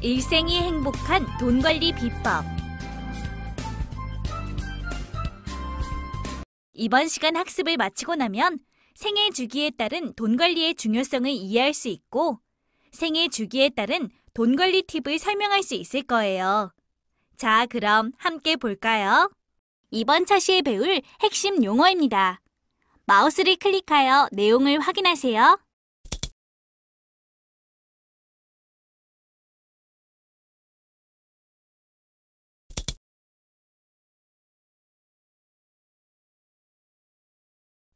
일생이 행복한 돈 관리 비법. 이번 시간 학습을 마치고 나면 생애 주기에 따른 돈 관리의 중요성을 이해할 수 있고 생애 주기에 따른 돈 관리 팁을 설명할 수 있을 거예요. 자, 그럼 함께 볼까요? 이번 차시에 배울 핵심 용어입니다. 마우스를 클릭하여 내용을 확인하세요.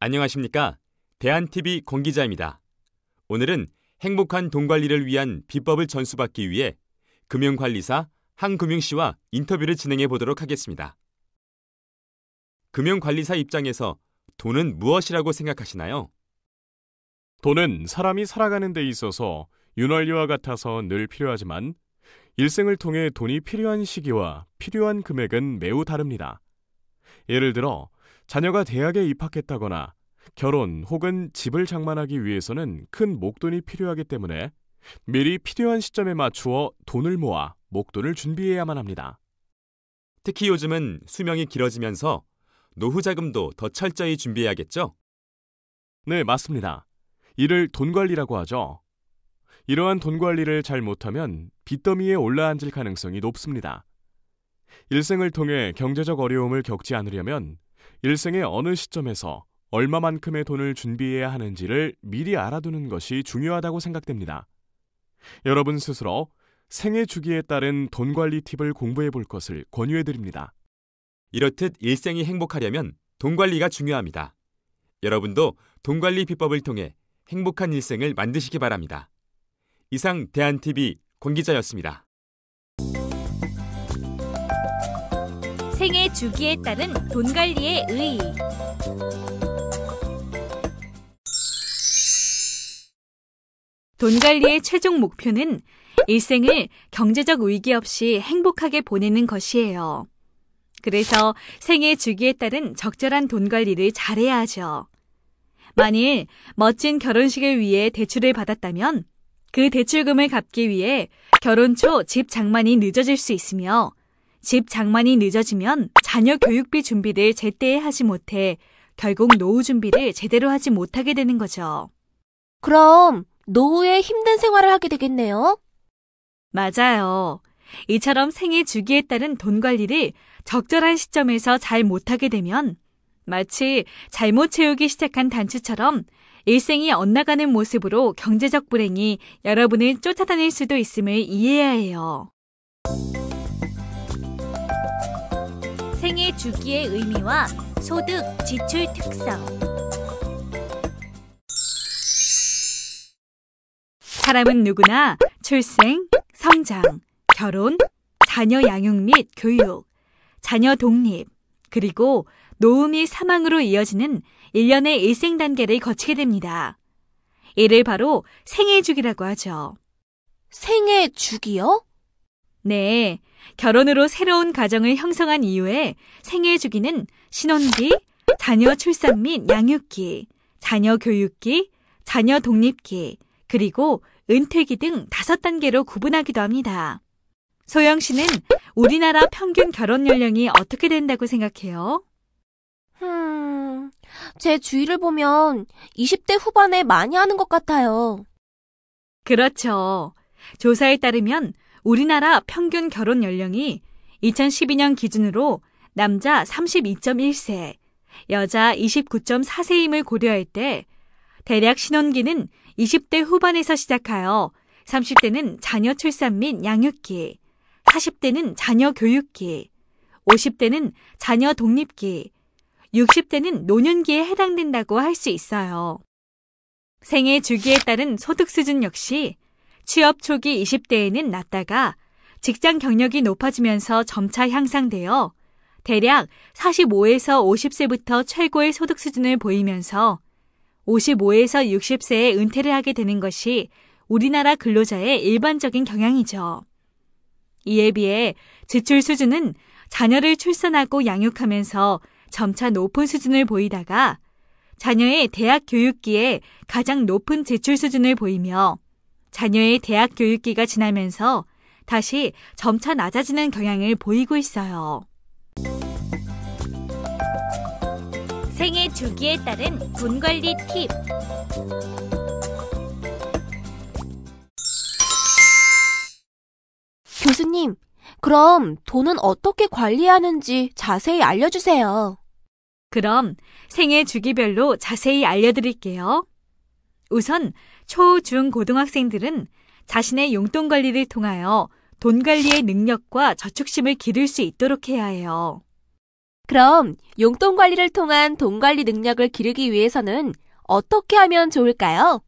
안녕하십니까. 대한TV 권기자입니다. 오늘은 행복한 돈 관리를 위한 비법을 전수받기 위해 금융관리사 한금융 씨와 인터뷰를 진행해 보도록 하겠습니다. 금융관리사 입장에서 돈은 무엇이라고 생각하시나요? 돈은 사람이 살아가는 데 있어서 윤활유와 같아서 늘 필요하지만 일생을 통해 돈이 필요한 시기와 필요한 금액은 매우 다릅니다. 예를 들어 자녀가 대학에 입학했다거나 결혼 혹은 집을 장만하기 위해서는 큰 목돈이 필요하기 때문에 미리 필요한 시점에 맞추어 돈을 모아 목돈을 준비해야만 합니다. 특히 요즘은 수명이 길어지면서 노후 자금도 더 철저히 준비해야겠죠? 네, 맞습니다. 이를 돈 관리라고 하죠. 이러한 돈 관리를 잘 못하면 빚더미에 올라앉을 가능성이 높습니다. 일생을 통해 경제적 어려움을 겪지 않으려면 일생의 어느 시점에서 얼마만큼의 돈을 준비해야 하는지를 미리 알아두는 것이 중요하다고 생각됩니다. 여러분 스스로 생애 주기에 따른 돈 관리 팁을 공부해 볼 것을 권유해 드립니다. 이렇듯 일생이 행복하려면 돈 관리가 중요합니다. 여러분도 돈 관리 비법을 통해 행복한 일생을 만드시기 바랍니다. 이상 대한TV 권기자였습니다. 생애 주기에 따른 돈 관리의 의의. 돈 관리의 최종 목표는 일생을 경제적 위기 없이 행복하게 보내는 것이에요. 그래서 생애 주기에 따른 적절한 돈 관리를 잘해야 하죠. 만일 멋진 결혼식을 위해 대출을 받았다면 그 대출금을 갚기 위해 결혼 초 집 장만이 늦어질 수 있으며 집 장만이 늦어지면 자녀 교육비 준비를 제때 에 하지 못해 결국 노후 준비를 제대로 하지 못하게 되는 거죠. 그럼 노후에 힘든 생활을 하게 되겠네요. 맞아요. 이처럼 생애 주기에 따른 돈 관리를 적절한 시점에서 잘 못하게 되면 마치 잘못 채우기 시작한 단추처럼 일생이 엇나가는 모습으로 경제적 불행이 여러분을 쫓아다닐 수도 있음을 이해해야 해요. 생애 주기의 의미와 소득 지출 특성 사람은 누구나 출생, 성장, 결혼, 자녀 양육 및 교육, 자녀 독립, 그리고 노후 및 사망으로 이어지는 일련의 일생 단계를 거치게 됩니다. 이를 바로 생애 주기라고 하죠. 생애 주기요? 네, 결혼으로 새로운 가정을 형성한 이후에 생애 주기는 신혼기, 자녀 출산 및 양육기, 자녀 교육기, 자녀 독립기, 그리고 은퇴기 등 다섯 단계로 구분하기도 합니다. 소영 씨는 우리나라 평균 결혼 연령이 어떻게 된다고 생각해요? 음, 제 주위를 보면 20대 후반에 많이 하는 것 같아요. 그렇죠. 조사에 따르면 우리나라 평균 결혼 연령이 2012년 기준으로 남자 32.1세, 여자 29.4세임을 고려할 때 대략 신혼기는 20대 후반에서 시작하여 30대는 자녀 출산 및 양육기, 40대는 자녀 교육기, 50대는 자녀 독립기, 60대는 노년기에 해당된다고 할 수 있어요. 생애 주기에 따른 소득 수준 역시 취업 초기 20대에는 낮다가 직장 경력이 높아지면서 점차 향상되어 대략 45에서 50세부터 최고의 소득 수준을 보이면서 55에서 60세에 은퇴를 하게 되는 것이 우리나라 근로자의 일반적인 경향이죠. 이에 비해 지출 수준은 자녀를 출산하고 양육하면서 점차 높은 수준을 보이다가 자녀의 대학 교육기에 가장 높은 지출 수준을 보이며 자녀의 대학 교육기가 지나면서 다시 점차 낮아지는 경향을 보이고 있어요. 생애 주기에 따른 돈 관리 팁. 교수님, 그럼 돈은 어떻게 관리하는지 자세히 알려주세요. 그럼 생애 주기별로 자세히 알려드릴게요. 우선 초, 중, 고등학생들은 자신의 용돈 관리를 통하여 돈 관리의 능력과 저축심을 기를 수 있도록 해야 해요. 그럼 용돈 관리를 통한 돈 관리 능력을 기르기 위해서는 어떻게 하면 좋을까요?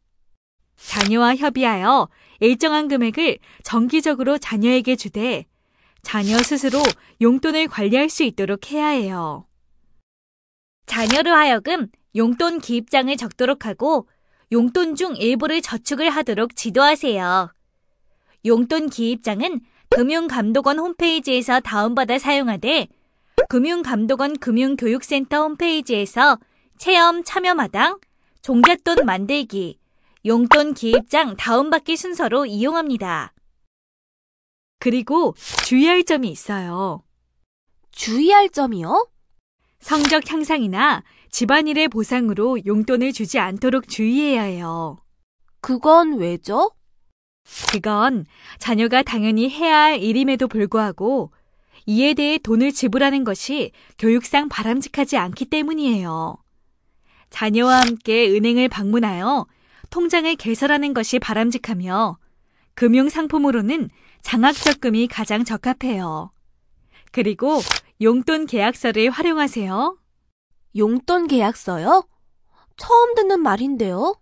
자녀와 협의하여 일정한 금액을 정기적으로 자녀에게 주되 자녀 스스로 용돈을 관리할 수 있도록 해야 해요. 자녀로 하여금 용돈 기입장을 적도록 하고 용돈 중 일부를 저축을 하도록 지도하세요. 용돈 기입장은 금융감독원 홈페이지에서 다운받아 사용하되 금융감독원 금융교육센터 홈페이지에서 체험 참여마당, 종잣돈 만들기, 용돈 기입장 다운받기 순서로 이용합니다. 그리고 주의할 점이 있어요. 주의할 점이요? 성적 향상이나 집안일의 보상으로 용돈을 주지 않도록 주의해야 해요. 그건 왜죠? 그건 자녀가 당연히 해야 할 일임에도 불구하고 이에 대해 돈을 지불하는 것이 교육상 바람직하지 않기 때문이에요. 자녀와 함께 은행을 방문하여 통장을 개설하는 것이 바람직하며 금융 상품으로는 장학적금이 가장 적합해요. 그리고 용돈 계약서를 활용하세요. 용돈 계약서요? 처음 듣는 말인데요.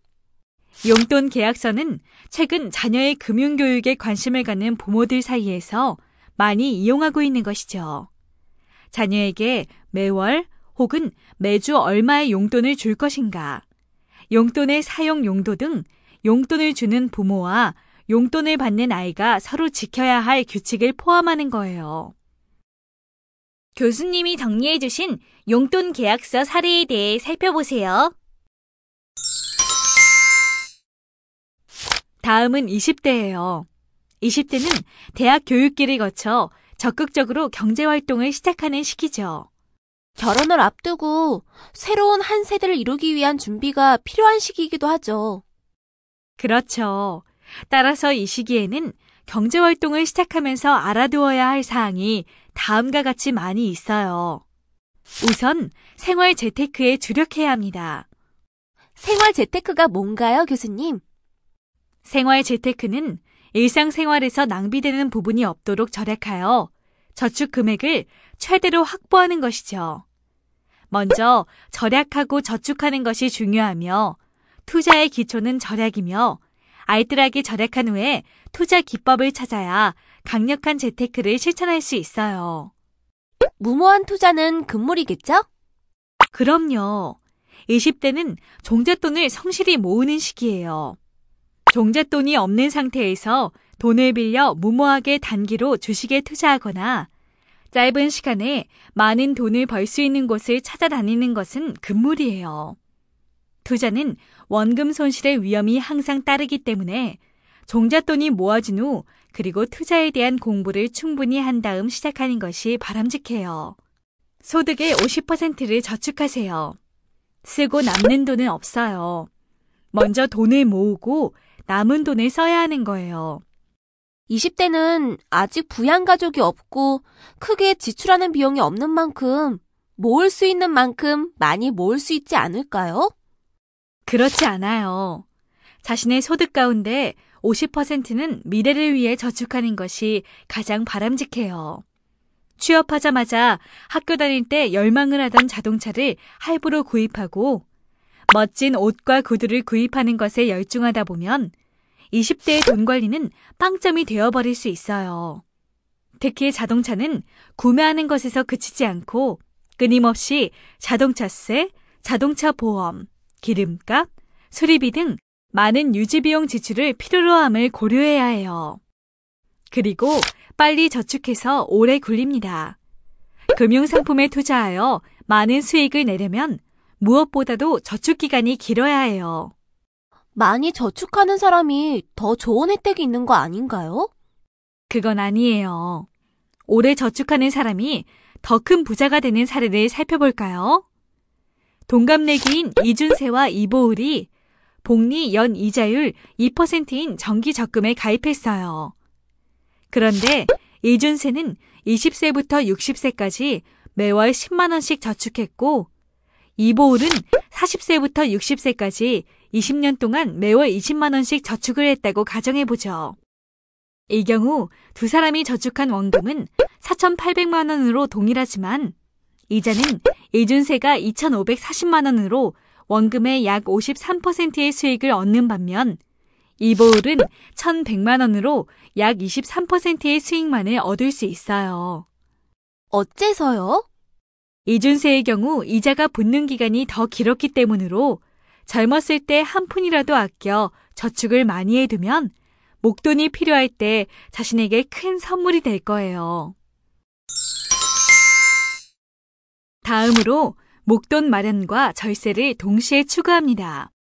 용돈 계약서는 최근 자녀의 금융교육에 관심을 갖는 부모들 사이에서 많이 이용하고 있는 것이죠. 자녀에게 매월 혹은 매주 얼마의 용돈을 줄 것인가, 용돈의 사용 용도 등 용돈을 주는 부모와 용돈을 받는 아이가 서로 지켜야 할 규칙을 포함하는 거예요. 교수님이 정리해주신 용돈 계약서 사례에 대해 살펴보세요. 다음은 20대예요. 20대는 대학 교육기를 거쳐 적극적으로 경제활동을 시작하는 시기죠. 결혼을 앞두고 새로운 한 세대를 이루기 위한 준비가 필요한 시기이기도 하죠. 그렇죠. 따라서 이 시기에는 경제활동을 시작하면서 알아두어야 할 사항이 다음과 같이 많이 있어요. 우선 생활 재테크에 주력해야 합니다. 생활 재테크가 뭔가요, 교수님? 생활 재테크는 일상생활에서 낭비되는 부분이 없도록 절약하여 저축 금액을 최대로 확보하는 것이죠. 먼저 절약하고 저축하는 것이 중요하며 투자의 기초는 절약이며 알뜰하게 절약한 후에 투자 기법을 찾아야 강력한 재테크를 실천할 수 있어요. 무모한 투자는 금물이겠죠? 그럼요. 20대는 종잣돈을 성실히 모으는 시기예요. 종잣돈이 없는 상태에서 돈을 빌려 무모하게 단기로 주식에 투자하거나 짧은 시간에 많은 돈을 벌 수 있는 곳을 찾아다니는 것은 금물이에요. 투자는 원금 손실의 위험이 항상 따르기 때문에 종잣돈이 모아진 후 그리고 투자에 대한 공부를 충분히 한 다음 시작하는 것이 바람직해요. 소득의 50%를 저축하세요. 쓰고 남는 돈은 없어요. 먼저 돈을 모으고 남은 돈을 써야 하는 거예요. 20대는 아직 부양가족이 없고 크게 지출하는 비용이 없는 만큼 모을 수 있는 만큼 많이 모을 수 있지 않을까요? 그렇지 않아요. 자신의 소득 가운데 50%는 미래를 위해 저축하는 것이 가장 바람직해요. 취업하자마자 학교 다닐 때 열망을 하던 자동차를 할부로 구입하고 멋진 옷과 구두를 구입하는 것에 열중하다 보면 20대의 돈 관리는 빵점이 되어버릴 수 있어요. 특히 자동차는 구매하는 것에서 그치지 않고 끊임없이 자동차세, 자동차 보험, 기름값, 수리비 등 많은 유지비용 지출을 필요로 함을 고려해야 해요. 그리고 빨리 저축해서 오래 굴립니다. 금융상품에 투자하여 많은 수익을 내려면 무엇보다도 저축기간이 길어야 해요. 많이 저축하는 사람이 더 좋은 혜택이 있는 거 아닌가요? 그건 아니에요. 오래 저축하는 사람이 더 큰 부자가 되는 사례를 살펴볼까요? 동갑내기인 이준세와 이보울이 복리 연 이자율 2%인 정기 적금에 가입했어요. 그런데 이준세는 20세부터 60세까지 매월 10만원씩 저축했고, 이보울은 40세부터 60세까지 20년 동안 매월 20만원씩 저축을 했다고 가정해보죠. 이 경우 두 사람이 저축한 원금은 4,800만원으로 동일하지만 이자는 이준세가 2,540만 원으로 원금의 약 53%의 수익을 얻는 반면 이보울은 1,100만 원으로 약 23%의 수익만을 얻을 수 있어요. 어째서요? 이준세의 경우 이자가 붙는 기간이 더 길었기 때문으로 젊었을 때 한 푼이라도 아껴 저축을 많이 해두면 목돈이 필요할 때 자신에게 큰 선물이 될 거예요. 다음으로 목돈 마련과 절세를 동시에 추구합니다.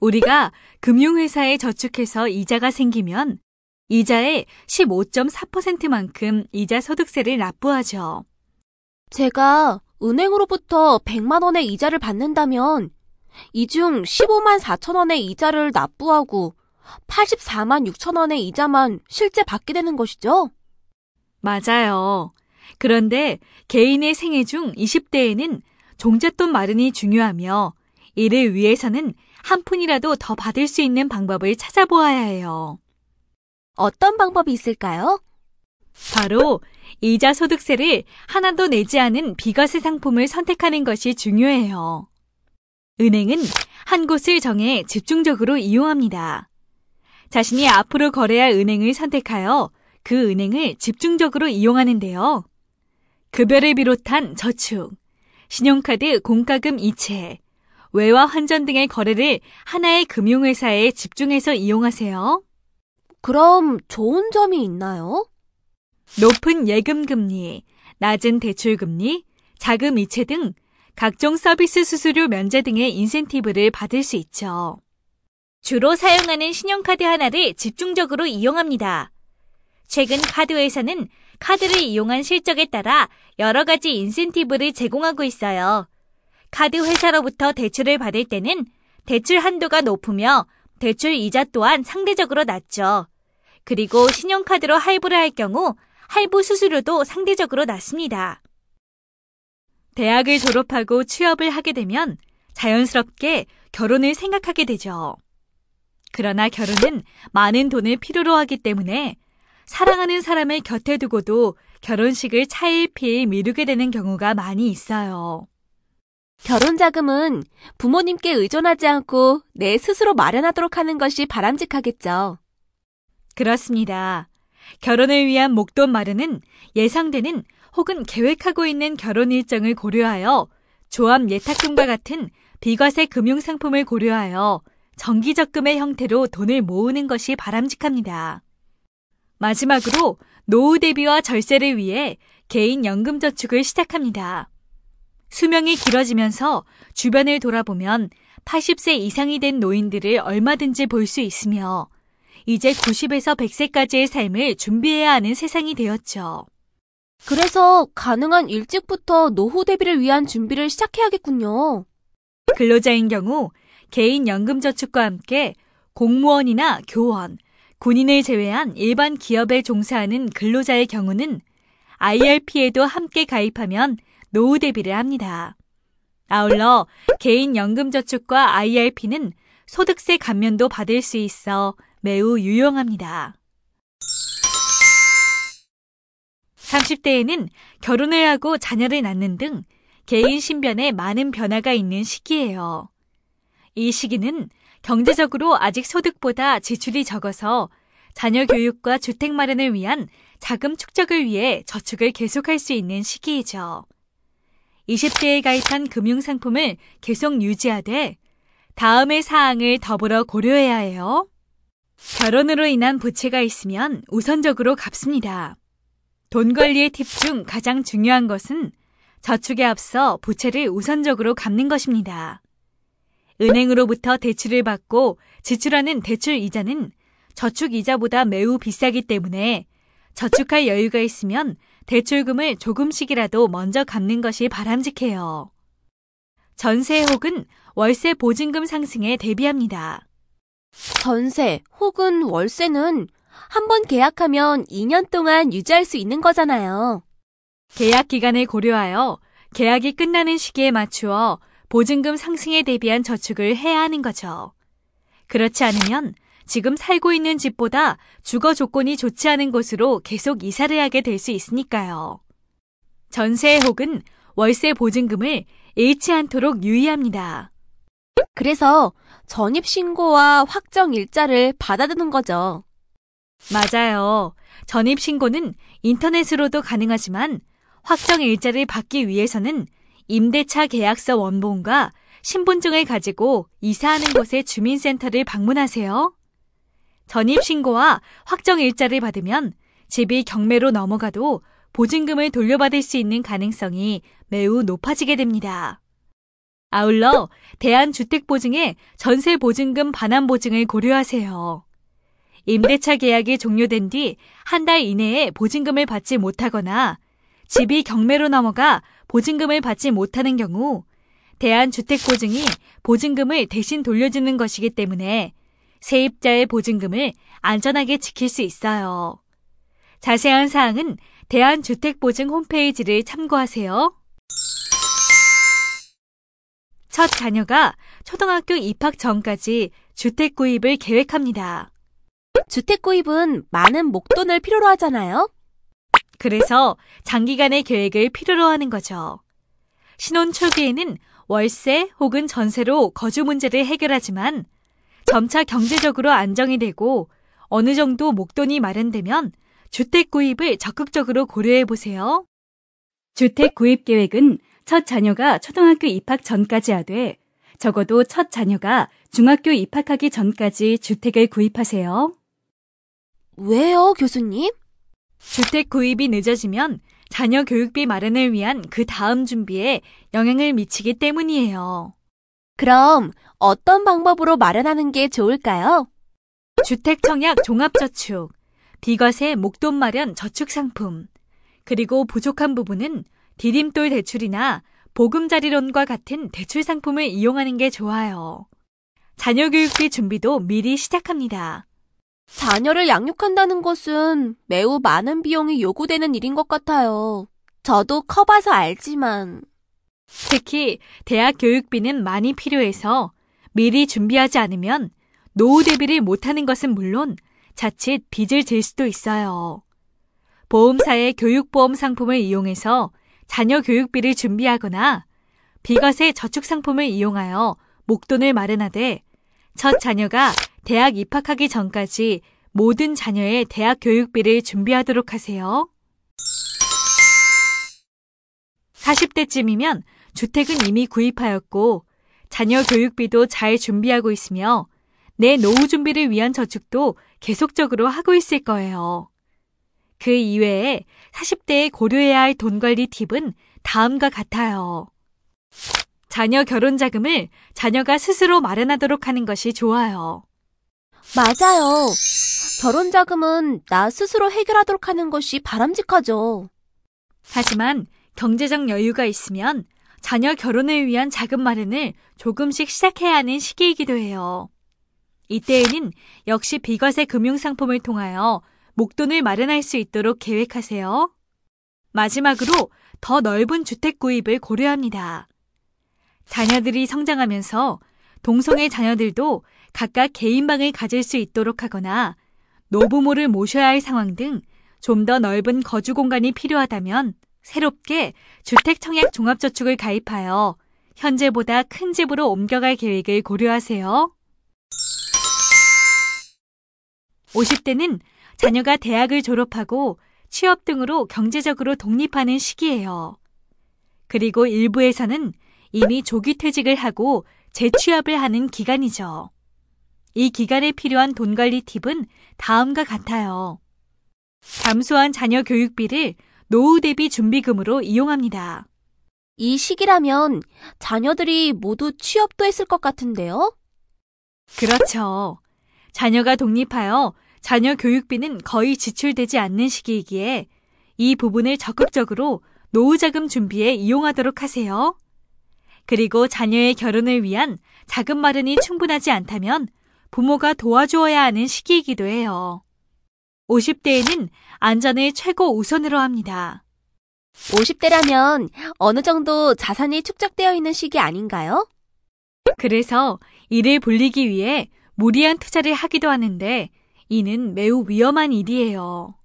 우리가 금융회사에 저축해서 이자가 생기면 이자의 15.4%만큼 이자 소득세를 납부하죠. 제가 은행으로부터 100만 원의 이자를 받는다면 이 중 15만 4천 원의 이자를 납부하고 84만 6천 원의 이자만 실제 받게 되는 것이죠? 맞아요. 그런데 개인의 생애 중 20대에는 종잣돈 마련이 중요하며 이를 위해서는 한 푼이라도 더 받을 수 있는 방법을 찾아보아야 해요. 어떤 방법이 있을까요? 바로 이자 소득세를 하나도 내지 않은 비과세 상품을 선택하는 것이 중요해요. 은행은 한 곳을 정해 집중적으로 이용합니다. 자신이 앞으로 거래할 은행을 선택하여 그 은행을 집중적으로 이용하는데요. 급여를 비롯한 저축, 신용카드 공과금 이체, 외화 환전 등의 거래를 하나의 금융회사에 집중해서 이용하세요. 그럼 좋은 점이 있나요? 높은 예금 금리, 낮은 대출 금리, 자금 이체 등 각종 서비스 수수료 면제 등의 인센티브를 받을 수 있죠. 주로 사용하는 신용카드 하나를 집중적으로 이용합니다. 최근 카드 회사는 카드를 이용한 실적에 따라 여러 가지 인센티브를 제공하고 있어요. 카드 회사로부터 대출을 받을 때는 대출 한도가 높으며 대출 이자 또한 상대적으로 낮죠. 그리고 신용카드로 할부를 할 경우 할부 수수료도 상대적으로 낮습니다. 대학을 졸업하고 취업을 하게 되면 자연스럽게 결혼을 생각하게 되죠. 그러나 결혼은 많은 돈을 필요로 하기 때문에 사랑하는 사람의 곁에 두고도 결혼식을 차일피일 미루게 되는 경우가 많이 있어요. 결혼 자금은 부모님께 의존하지 않고 내 스스로 마련하도록 하는 것이 바람직하겠죠. 그렇습니다. 결혼을 위한 목돈 마련은 예상되는 혹은 계획하고 있는 결혼 일정을 고려하여 조합 예탁금과 같은 비과세 금융 상품을 고려하여 정기적금의 형태로 돈을 모으는 것이 바람직합니다. 마지막으로 노후 대비와 절세를 위해 개인 연금 저축을 시작합니다. 수명이 길어지면서 주변을 돌아보면 80세 이상이 된 노인들을 얼마든지 볼 수 있으며 이제 90에서 100세까지의 삶을 준비해야 하는 세상이 되었죠. 그래서 가능한 일찍부터 노후 대비를 위한 준비를 시작해야겠군요. 근로자인 경우 개인 연금 저축과 함께 공무원이나 교원, 본인을 제외한 일반 기업에 종사하는 근로자의 경우는 IRP에도 함께 가입하면 노후 대비를 합니다. 아울러 개인연금저축과 IRP는 소득세 감면도 받을 수 있어 매우 유용합니다. 30대에는 결혼을 하고 자녀를 낳는 등 개인 신변에 많은 변화가 있는 시기예요. 이 시기는 경제적으로 아직 소득보다 지출이 적어서 자녀 교육과 주택 마련을 위한 자금 축적을 위해 저축을 계속할 수 있는 시기이죠. 20대에 가입한 금융 상품을 계속 유지하되 다음의 사항을 더불어 고려해야 해요. 결혼으로 인한 부채가 있으면 우선적으로 갚습니다. 돈 관리의 팁 중 가장 중요한 것은 저축에 앞서 부채를 우선적으로 갚는 것입니다. 은행으로부터 대출을 받고 지출하는 대출 이자는 저축 이자보다 매우 비싸기 때문에 저축할 여유가 있으면 대출금을 조금씩이라도 먼저 갚는 것이 바람직해요. 전세 혹은 월세 보증금 상승에 대비합니다. 전세 혹은 월세는 한 번 계약하면 2년 동안 유지할 수 있는 거잖아요. 계약 기간을 고려하여 계약이 끝나는 시기에 맞추어 보증금 상승에 대비한 저축을 해야 하는 거죠. 그렇지 않으면 지금 살고 있는 집보다 주거 조건이 좋지 않은 곳으로 계속 이사를 하게 될 수 있으니까요. 전세 혹은 월세 보증금을 잃지 않도록 유의합니다. 그래서 전입신고와 확정 일자를 받아두는 거죠. 맞아요. 전입신고는 인터넷으로도 가능하지만 확정 일자를 받기 위해서는 임대차 계약서 원본과 신분증을 가지고 이사하는 곳의 주민센터를 방문하세요. 전입신고와 확정일자를 받으면 집이 경매로 넘어가도 보증금을 돌려받을 수 있는 가능성이 매우 높아지게 됩니다. 아울러 대한주택보증에 전세보증금 반환보증을 고려하세요. 임대차 계약이 종료된 뒤 한 달 이내에 보증금을 받지 못하거나 집이 경매로 넘어가 보증금을 받지 못하는 경우 대한주택보증이 보증금을 대신 돌려주는 것이기 때문에 세입자의 보증금을 안전하게 지킬 수 있어요. 자세한 사항은 대한주택보증 홈페이지를 참고하세요. 첫 자녀가 초등학교 입학 전까지 주택 구입을 계획합니다. 주택 구입은 많은 목돈을 필요로 하잖아요. 그래서 장기간의 계획을 필요로 하는 거죠. 신혼 초기에는 월세 혹은 전세로 거주 문제를 해결하지만 점차 경제적으로 안정이 되고 어느 정도 목돈이 마련되면 주택 구입을 적극적으로 고려해 보세요. 주택 구입 계획은 첫 자녀가 초등학교 입학 전까지 하되 적어도 첫 자녀가 중학교 입학하기 전까지 주택을 구입하세요. 왜요, 교수님? 주택 구입이 늦어지면 자녀 교육비 마련을 위한 그 다음 준비에 영향을 미치기 때문이에요. 그럼 어떤 방법으로 마련하는 게 좋을까요? 주택 청약 종합저축, 비과세 목돈 마련 저축 상품, 그리고 부족한 부분은 디딤돌 대출이나 보금자리론과 같은 대출 상품을 이용하는 게 좋아요. 자녀 교육비 준비도 미리 시작합니다. 자녀를 양육한다는 것은 매우 많은 비용이 요구되는 일인 것 같아요. 저도 커봐서 알지만. 특히 대학 교육비는 많이 필요해서 미리 준비하지 않으면 노후 대비를 못하는 것은 물론 자칫 빚을 질 수도 있어요. 보험사의 교육보험 상품을 이용해서 자녀 교육비를 준비하거나 비과세 저축 상품을 이용하여 목돈을 마련하되 첫 자녀가 대학 입학하기 전까지 모든 자녀의 대학 교육비를 준비하도록 하세요. 40대쯤이면 주택은 이미 구입하였고 자녀 교육비도 잘 준비하고 있으며 내 노후 준비를 위한 저축도 계속적으로 하고 있을 거예요. 그 이외에 40대에 고려해야 할 돈 관리 팁은 다음과 같아요. 자녀 결혼 자금을 자녀가 스스로 마련하도록 하는 것이 좋아요. 맞아요. 결혼 자금은 나 스스로 해결하도록 하는 것이 바람직하죠. 하지만 경제적 여유가 있으면 자녀 결혼을 위한 자금 마련을 조금씩 시작해야 하는 시기이기도 해요. 이때에는 역시 비과세 금융상품을 통하여 목돈을 마련할 수 있도록 계획하세요. 마지막으로 더 넓은 주택 구입을 고려합니다. 자녀들이 성장하면서 동성애 자녀들도 각각 개인방을 가질 수 있도록 하거나 노부모를 모셔야 할 상황 등 좀 더 넓은 거주 공간이 필요하다면 새롭게 주택청약 종합저축을 가입하여 현재보다 큰 집으로 옮겨갈 계획을 고려하세요. 50대는 자녀가 대학을 졸업하고 취업 등으로 경제적으로 독립하는 시기예요. 그리고 일부에서는 이미 조기 퇴직을 하고 재취업을 하는 기간이죠. 이 기간에 필요한 돈 관리 팁은 다음과 같아요. 감소한 자녀 교육비를 노후 대비 준비금으로 이용합니다. 이 시기라면 자녀들이 모두 취업도 했을 것 같은데요? 그렇죠. 자녀가 독립하여 자녀 교육비는 거의 지출되지 않는 시기이기에 이 부분을 적극적으로 노후자금 준비에 이용하도록 하세요. 그리고 자녀의 결혼을 위한 자금 마련이 충분하지 않다면 부모가 도와주어야 하는 시기이기도 해요. 50대에는 안전을 최고 우선으로 합니다. 50대라면 어느 정도 자산이 축적되어 있는 시기 아닌가요? 그래서 이를 불리기 위해 무리한 투자를 하기도 하는데 이는 매우 위험한 일이에요.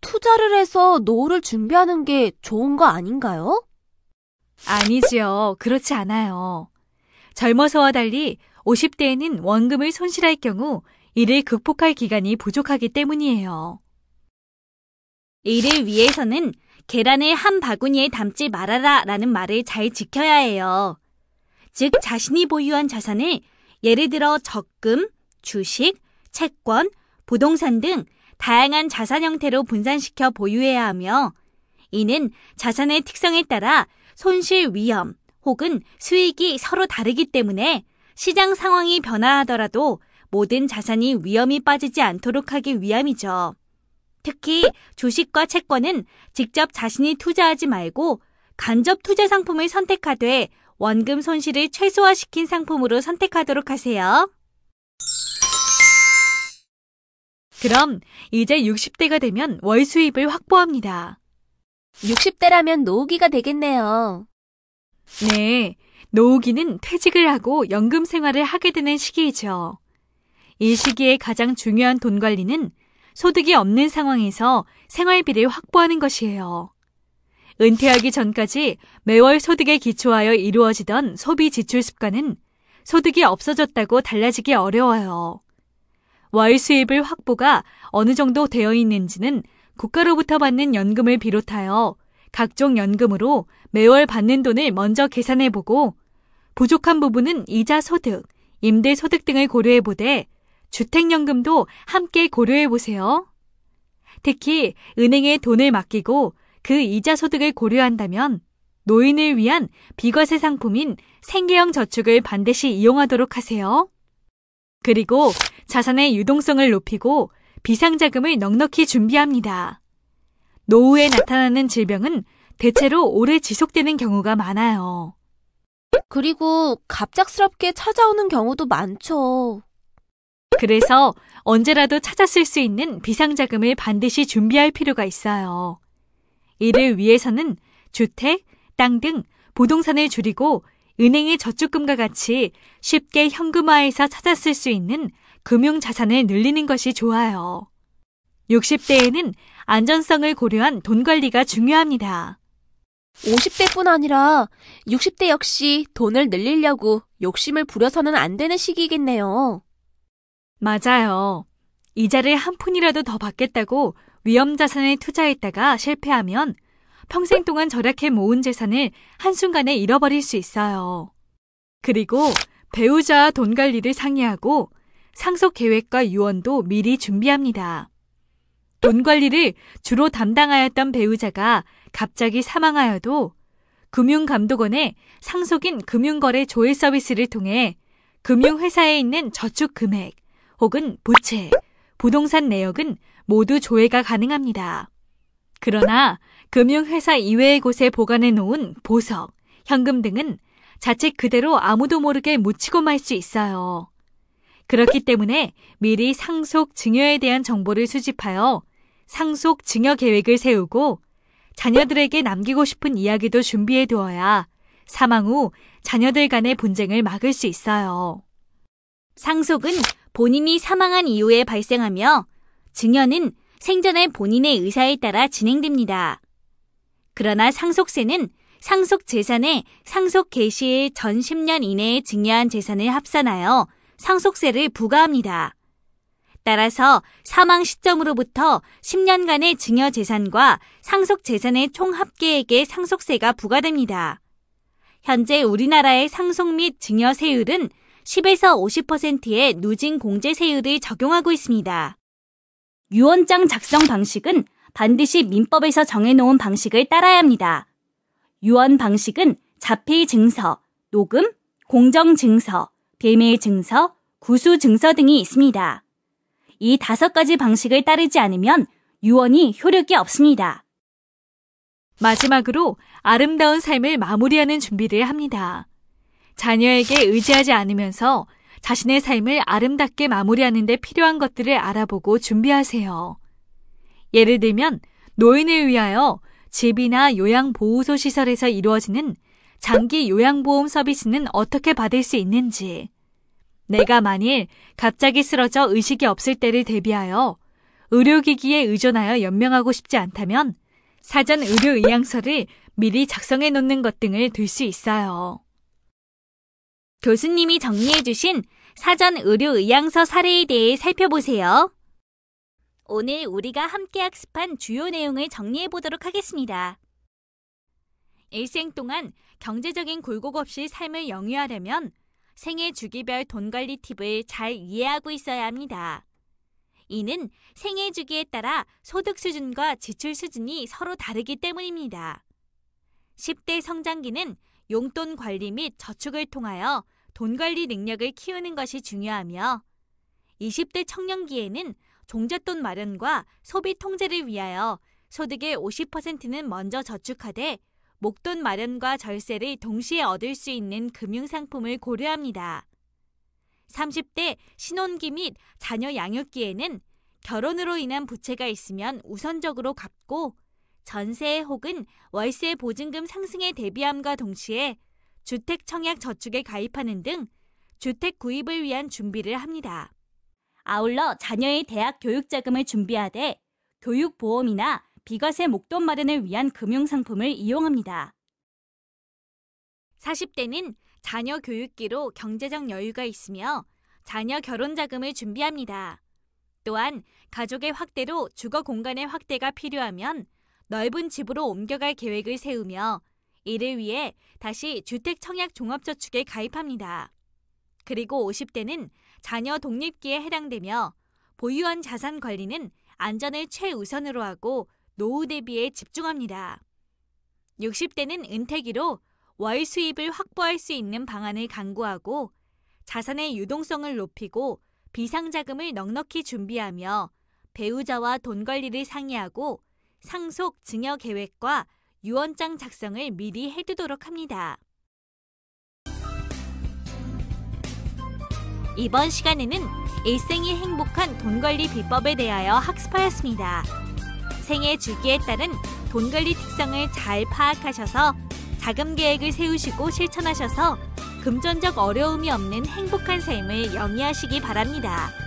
투자를 해서 노후를 준비하는 게 좋은 거 아닌가요? 아니지요. 그렇지 않아요. 젊어서와 달리 50대에는 원금을 손실할 경우 이를 극복할 기간이 부족하기 때문이에요. 이를 위해서는 계란을 한 바구니에 담지 말아라 라는 말을 잘 지켜야 해요. 즉, 자신이 보유한 자산을 예를 들어 적금, 주식, 채권, 부동산 등 다양한 자산 형태로 분산시켜 보유해야 하며 이는 자산의 특성에 따라 손실 위험 혹은 수익이 서로 다르기 때문에 시장 상황이 변화하더라도 모든 자산이 위험이 빠지지 않도록 하기 위함이죠. 특히 주식과 채권은 직접 자신이 투자하지 말고 간접 투자 상품을 선택하되 원금 손실을 최소화시킨 상품으로 선택하도록 하세요. 그럼 이제 60대가 되면 월 수입을 확보합니다. 60대라면 노후기가 되겠네요. 네, 노후기는 퇴직을 하고 연금 생활을 하게 되는 시기이죠. 이 시기에 가장 중요한 돈 관리는 소득이 없는 상황에서 생활비를 확보하는 것이에요. 은퇴하기 전까지 매월 소득에 기초하여 이루어지던 소비 지출 습관은 소득이 없어졌다고 달라지기 어려워요. 월 수입을 확보가 어느 정도 되어 있는지는 국가로부터 받는 연금을 비롯하여 각종 연금으로 매월 받는 돈을 먼저 계산해보고 부족한 부분은 이자 소득, 임대 소득 등을 고려해 보되 주택연금도 함께 고려해 보세요. 특히 은행에 돈을 맡기고 그 이자 소득을 고려한다면 노인을 위한 비과세 상품인 생계형 저축을 반드시 이용하도록 하세요. 그리고 자산의 유동성을 높이고 비상자금을 넉넉히 준비합니다. 노후에 나타나는 질병은 대체로 오래 지속되는 경우가 많아요. 그리고 갑작스럽게 찾아오는 경우도 많죠. 그래서 언제라도 찾았을수 있는 비상자금을 반드시 준비할 필요가 있어요. 이를 위해서는 주택, 땅 등 부동산을 줄이고 은행의 저축금과 같이 쉽게 현금화해서 찾았을수 있는 금융 자산을 늘리는 것이 좋아요. 60대에는 안전성을 고려한 돈 관리가 중요합니다. 50대뿐 아니라 60대 역시 돈을 늘리려고 욕심을 부려서는 안 되는 시기겠네요 맞아요. 이자를 한 푼이라도 더 받겠다고 위험 자산에 투자했다가 실패하면 평생 동안 절약해 모은 재산을 한순간에 잃어버릴 수 있어요. 그리고 배우자와 돈 관리를 상의하고 상속 계획과 유언도 미리 준비합니다. 돈 관리를 주로 담당하였던 배우자가 갑자기 사망하여도 금융감독원의 상속인 금융거래 조회 서비스를 통해 금융회사에 있는 저축 금액 혹은 부채, 부동산 내역은 모두 조회가 가능합니다. 그러나 금융회사 이외의 곳에 보관해 놓은 보석, 현금 등은 자칫 그대로 아무도 모르게 묻히고 말 수 있어요. 그렇기 때문에 미리 상속 증여에 대한 정보를 수집하여 상속 증여 계획을 세우고 자녀들에게 남기고 싶은 이야기도 준비해 두어야 사망 후 자녀들 간의 분쟁을 막을 수 있어요. 상속은 본인이 사망한 이후에 발생하며 증여는 생전에 본인의 의사에 따라 진행됩니다. 그러나 상속세는 상속 재산의 상속 개시일 전 10년 이내에 증여한 재산을 합산하여 상속세를 부과합니다. 따라서 사망 시점으로부터 10년간의 증여 재산과 상속 재산의 총 합계액에 상속세가 부과됩니다. 현재 우리나라의 상속 및 증여 세율은 10에서 50%의 누진 공제 세율을 적용하고 있습니다. 유언장 작성 방식은 반드시 민법에서 정해놓은 방식을 따라야 합니다. 유언 방식은 자필 증서, 녹음, 공정 증서, 빌의 증서, 구수 증서 등이 있습니다. 이 다섯 가지 방식을 따르지 않으면 유언이 효력이 없습니다. 마지막으로 아름다운 삶을 마무리하는 준비를 합니다. 자녀에게 의지하지 않으면서 자신의 삶을 아름답게 마무리하는 데 필요한 것들을 알아보고 준비하세요. 예를 들면 노인을 위하여 집이나 요양보호소 시설에서 이루어지는 장기 요양보험 서비스는 어떻게 받을 수 있는지, 내가 만일 갑자기 쓰러져 의식이 없을 때를 대비하여 의료기기에 의존하여 연명하고 싶지 않다면 사전 의료 의향서를 미리 작성해 놓는 것 등을 들 수 있어요. 교수님이 정리해 주신 사전 의료 의향서 사례에 대해 살펴보세요. 오늘 우리가 함께 학습한 주요 내용을 정리해 보도록 하겠습니다. 일생 동안 경제적인 굴곡 없이 삶을 영위하려면 생애 주기별 돈 관리 팁을 잘 이해하고 있어야 합니다. 이는 생애 주기에 따라 소득 수준과 지출 수준이 서로 다르기 때문입니다. 10대 성장기는 용돈 관리 및 저축을 통하여 돈 관리 능력을 키우는 것이 중요하며 20대 청년기에는 종잣돈 마련과 소비 통제를 위하여 소득의 50%는 먼저 저축하되 목돈 마련과 절세를 동시에 얻을 수 있는 금융상품을 고려합니다. 30대 신혼기 및 자녀 양육기에는 결혼으로 인한 부채가 있으면 우선적으로 갚고 전세 혹은 월세 보증금 상승에 대비함과 동시에 주택 청약 저축에 가입하는 등 주택 구입을 위한 준비를 합니다. 아울러 자녀의 대학 교육 자금을 준비하되 교육보험이나 비과세 목돈 마련을 위한 금융 상품을 이용합니다. 40대는 자녀 교육기로 경제적 여유가 있으며 자녀 결혼 자금을 준비합니다. 또한 가족의 확대로 주거 공간의 확대가 필요하면 넓은 집으로 옮겨갈 계획을 세우며 이를 위해 다시 주택 청약 종합저축에 가입합니다. 그리고 50대는 자녀 독립기에 해당되며 보유한 자산 관리는 안전을 최우선으로 하고 노후 대비에 집중합니다. 60대는 은퇴기로 월 수입을 확보할 수 있는 방안을 강구하고 자산의 유동성을 높이고 비상자금을 넉넉히 준비하며 배우자와 돈 관리를 상의하고 상속 증여 계획과 유언장 작성을 미리 해두도록 합니다. 이번 시간에는 일생이 행복한 돈 관리 비법에 대하여 학습하였습니다. 생애 주기에 따른 돈 관리 특성을 잘 파악하셔서 자금 계획을 세우시고 실천하셔서 금전적 어려움이 없는 행복한 삶을 영위하시기 바랍니다.